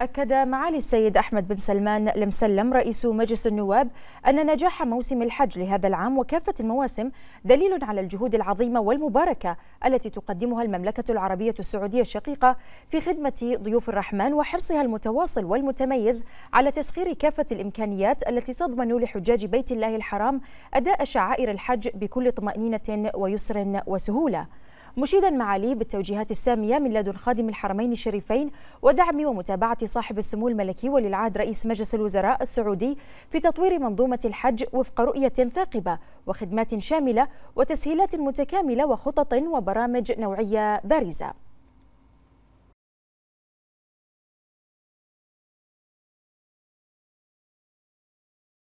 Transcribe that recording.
أكد معالي السيد أحمد بن سلمان المسلم رئيس مجلس النواب أن نجاح موسم الحج لهذا العام وكافة المواسم دليل على الجهود العظيمة والمباركة التي تقدمها المملكة العربية السعودية الشقيقة في خدمة ضيوف الرحمن وحرصها المتواصل والمتميز على تسخير كافة الإمكانيات التي تضمن لحجاج بيت الله الحرام أداء شعائر الحج بكل طمأنينة ويسر وسهولة. مشيدا معاليه بالتوجيهات السامية من لدن خادم الحرمين الشريفين ودعم ومتابعة صاحب السمو الملكي ولي العهد رئيس مجلس الوزراء السعودي في تطوير منظومة الحج وفق رؤية ثاقبة وخدمات شاملة وتسهيلات متكاملة وخطط وبرامج نوعية بارزة